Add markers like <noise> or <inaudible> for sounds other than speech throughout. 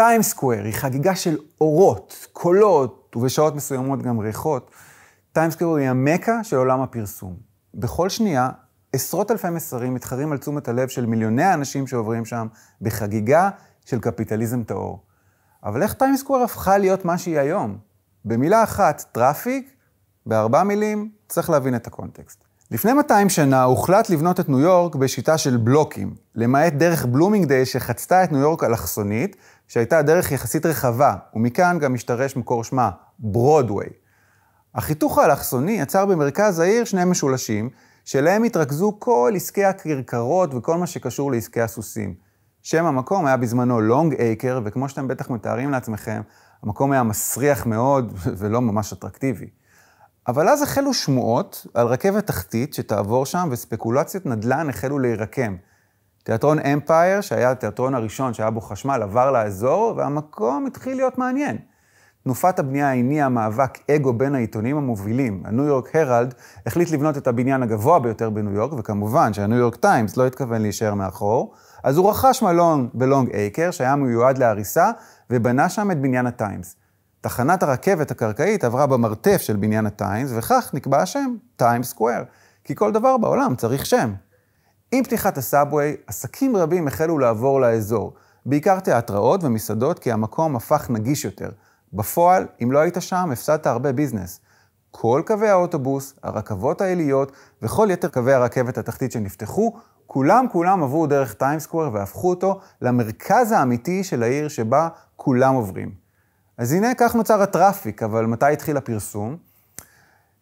טיים סקוואר היא חגיגה של אורות, קולות, ובשעות מסוימות גם ריחות. טיים סקוואר היא המכה של עולם הפרסום. בכל שנייה, עשרות אלפי מסרים מתחרים על תשומת הלב של מיליוני האנשים שעוברים שם בחגיגה של קפיטליזם טהור. אבל איך טיים סקוואר הפכה להיות מה שהיא היום? במילה אחת, טראפיק, בארבע מילים, צריך להבין את הקונטקסט. לפני 200 שנה הוחלט לבנות את ניו יורק בשיטה של בלוקים, למעט דרך בלומינגדל שחצתה את ניו יורק אלכסונית, שהייתה דרך יחסית רחבה, ומכאן גם השתרש מקור שמה, ברודוויי. החיתוך האלכסוני יצר במרכז העיר שני משולשים, שאליהם התרכזו כל עסקי הכרכרות וכל מה שקשור לעסקי הסוסים. שם המקום היה בזמנו לונג אייקר, וכמו שאתם בטח מתארים לעצמכם, המקום היה מסריח מאוד <laughs> ולא ממש אטרקטיבי. אבל אז החלו שמועות על רכבת תחתית שתעבור שם, וספקולציות נדל"ן החלו להירקם. תיאטרון אמפייר, שהיה התיאטרון הראשון שהיה בו חשמל, עבר לאזור, והמקום התחיל להיות מעניין. תנופת הבנייה הניעה מאבק אגו בין העיתונים המובילים. הניו יורק הרלד החליט לבנות את הבניין הגבוה ביותר בניו יורק, וכמובן שהניו יורק טיימס לא התכוון להישאר מאחור, אז הוא רכש מלון בלונג אייקר, שהיה מיועד להריסה, ובנה שם את בניין הטיימס. תחנת הרכבת הקרקעית עברה במרתף של בניין הטיימס, וכך נקבע השם, טיימס סקוויר, כי כל דבר בעולם צריך שם. עם פתיחת הסאבווי, עסקים רבים החלו לעבור לאזור, בעיקר תיאטראות ומסעדות, כי המקום הפך נגיש יותר. בפועל, אם לא היית שם, הפסדת הרבה ביזנס. כל קווי האוטובוס, הרכבות העיליות וכל יתר קווי הרכבת התחתית שנפתחו, כולם כולם עברו דרך טיימסקוואר והפכו אותו למרכז האמיתי של העיר שבה כולם עוברים. אז הנה כך נוצר הטראפיק, אבל מתי התחיל הפרסום?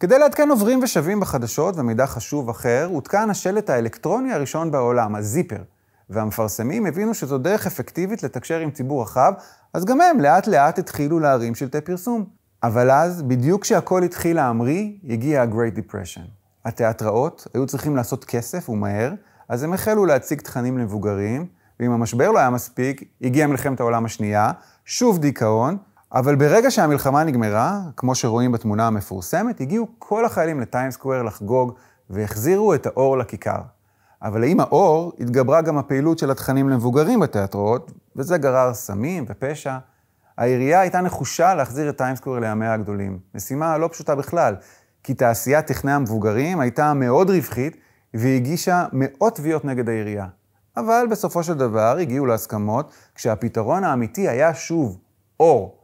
כדי לעדכן עוברים ושבים בחדשות ומידע חשוב אחר, הותקן השלט האלקטרוני הראשון בעולם, הזיפר. והמפרסמים הבינו שזו דרך אפקטיבית לתקשר עם ציבור רחב, אז גם הם לאט לאט התחילו להרים שלטי פרסום. אבל אז, בדיוק כשהכול התחיל להמריא, הגיע ה-Great Depression. התיאטראות היו צריכים לעשות כסף ומהר, אז הם החלו להציג תכנים למבוגרים, ואם המשבר לא היה מספיק, הגיעה מלחמת העולם השנייה, שוב דיכאון, אבל ברגע שהמלחמה נגמרה, כמו שרואים בתמונה המפורסמת, הגיעו כל החיילים לטיימסקוויר לחגוג והחזירו את האור לכיכר. אבל עם האור התגברה גם הפעילות של התכנים למבוגרים בתיאטראות, וזה גרר סמים ופשע. העירייה הייתה נחושה להחזיר את טיימסקוויר לימיה הגדולים. משימה לא פשוטה בכלל, כי תעשיית תכני המבוגרים הייתה מאוד רווחית, והגישה מאות תביעות נגד העירייה. אבל בסופו של דבר הגיעו להסכמות, כשהפתרון האמיתי היה שוב אור.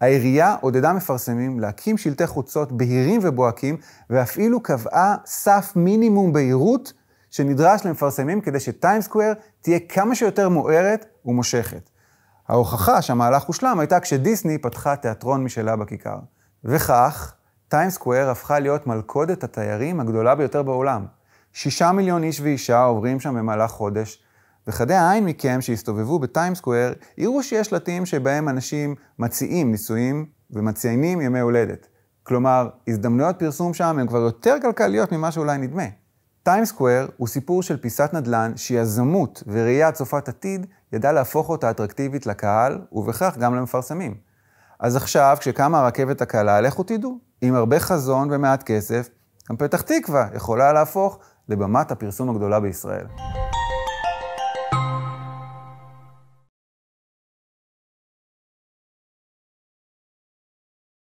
העירייה עודדה מפרסמים להקים שלטי חוצות בהירים ובוהקים, ואפילו קבעה סף מינימום בהירות שנדרש למפרסמים כדי שטיים סקוויר תהיה כמה שיותר מוארת ומושכת. ההוכחה שהמהלך הושלם הייתה כשדיסני פתחה תיאטרון משלה בכיכר. וכך, טיים סקוויר הפכה להיות מלכודת התיירים הגדולה ביותר בעולם. שישה מיליון איש ואישה עוברים שם במהלך חודש, וחדי העין מכם שהסתובבו בטיים סקוויר, יראו שיש שלטים שבהם אנשים מציעים נישואים ומציינים ימי הולדת. כלומר, הזדמנויות פרסום שם הן כבר יותר כלכליות ממה שאולי נדמה. טיים סקוויר הוא סיפור של פיסת נדל"ן שיזמות וראייה צופת עתיד ידע להפוך אותה אטרקטיבית לקהל, ובכך גם למפרסמים. אז עכשיו, כשקמה הרכבת הקלה, לכו תדעו, עם הרבה חזון ומעט כסף, גם פתח תקווה יכולה להפוך לבמת הפרסום הגדולה בישראל.